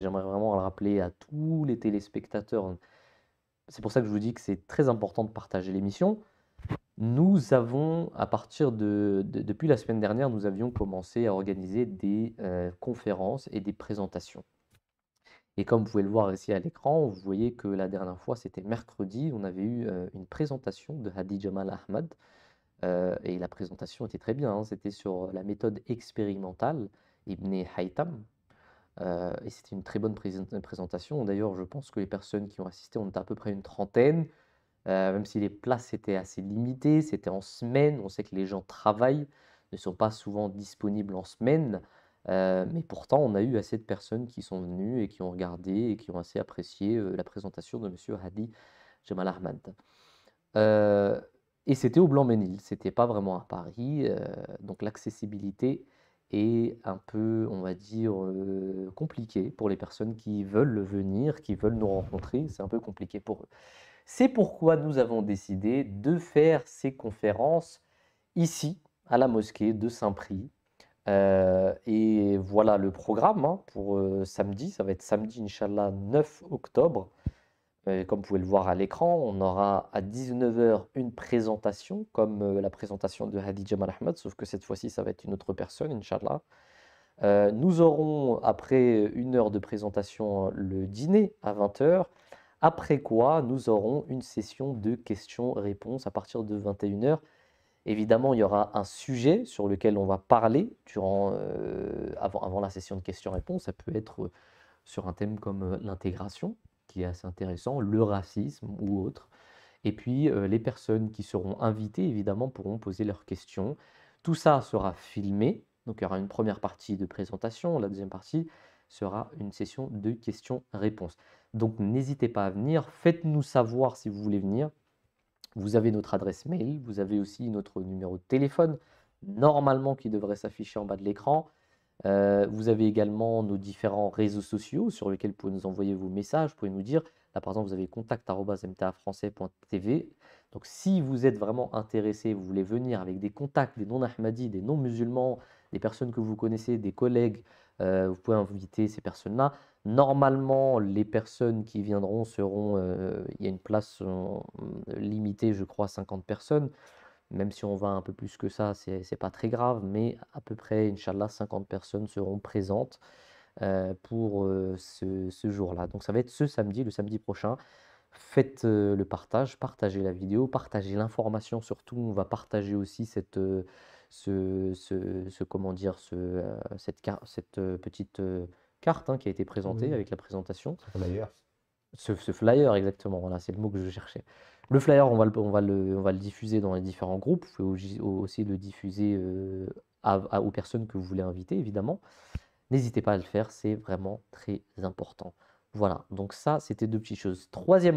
J'aimerais vraiment le rappeler à tous les téléspectateurs. C'est pour ça que je vous dis que c'est très important de partager l'émission. Nous avons, à partir de, depuis la semaine dernière, nous avions commencé à organiser des euh, conférences et des présentations. Et comme vous pouvez le voir ici à l'écran, vous voyez que la dernière fois, c'était mercredi, on avait eu euh, une présentation de Hadi Jamal Ahmad. Euh, et la présentation était très bien, hein. c'était sur la méthode expérimentale Ibn Haytham, euh, et c'était une très bonne présentation. D'ailleurs, je pense que les personnes qui ont assisté, on était à peu près une trentaine, euh, même si les places étaient assez limitées, c'était en semaine, on sait que les gens travaillent, ne sont pas souvent disponibles en semaine, euh, mais pourtant on a eu assez de personnes qui sont venues et qui ont regardé et qui ont assez apprécié la présentation de M. Hadi Jamal Ahmad. et c'était au Blanc-Ménil, c'était pas vraiment à Paris, donc l'accessibilité et un peu, on va dire, euh, compliqué pour les personnes qui veulent venir, qui veulent nous rencontrer. C'est un peu compliqué pour eux. C'est pourquoi nous avons décidé de faire ces conférences ici, à la mosquée de Saint-Prix. Euh, et voilà le programme hein, pour euh, samedi. Ça va être samedi, Inch'Allah, 9 octobre. Euh, comme vous pouvez le voir à l'écran, on aura à 19h une présentation, comme euh, la présentation de Hadid Jamal Ahmad, sauf que cette fois-ci, ça va être une autre personne, Inch'Allah. Euh, nous aurons, après une heure de présentation, le dîner à 20h, après quoi nous aurons une session de questions-réponses à partir de 21h. Évidemment, il y aura un sujet sur lequel on va parler durant, euh, avant, avant la session de questions-réponses. Ça peut être sur un thème comme l'intégration, qui est assez intéressant, le racisme ou autre. Et puis euh, les personnes qui seront invitées, évidemment, pourront poser leurs questions. Tout ça sera filmé, donc il y aura une première partie de présentation, la deuxième partie sera une session de questions-réponses. Donc n'hésitez pas à venir, faites-nous savoir si vous voulez venir. Vous avez notre adresse mail, vous avez aussi notre numéro de téléphone, normalement qui devrait s'afficher en bas de l'écran. Euh, vous avez également nos différents réseaux sociaux sur lesquels vous pouvez nous envoyer vos messages, vous pouvez nous dire, là par exemple vous avez contact.mtafrançais.tv. Donc si vous êtes vraiment intéressé, vous voulez venir avec des contacts, des non-Ahmadis, des non-musulmans, des personnes que vous connaissez, des collègues, euh, vous pouvez inviter ces personnes-là. Normalement, les personnes qui viendront seront, euh, il y a une place limitée, je crois, 50 personnes. Même si on va un peu plus que ça, c'est pas très grave, mais à peu près, Inch'Allah, 50 personnes seront présentes euh, pour euh, ce, jour-là. Donc ça va être ce samedi, le samedi prochain. Faites euh, le partage, partagez la vidéo, partagez l'information surtout. On va partager aussi cette, ce, ce, comment dire, ce, cette, petite carte hein, qui a été présentée mmh. avec la présentation. D'ailleurs. Ce, flyer, exactement, voilà, c'est le mot que je cherchais. Le flyer, on va le, on va le, on va le diffuser dans les différents groupes. Vous pouvez aussi le diffuser euh, aux personnes que vous voulez inviter, évidemment. N'hésitez pas à le faire, c'est vraiment très important. Voilà, donc ça, c'était deux petites choses. Troisième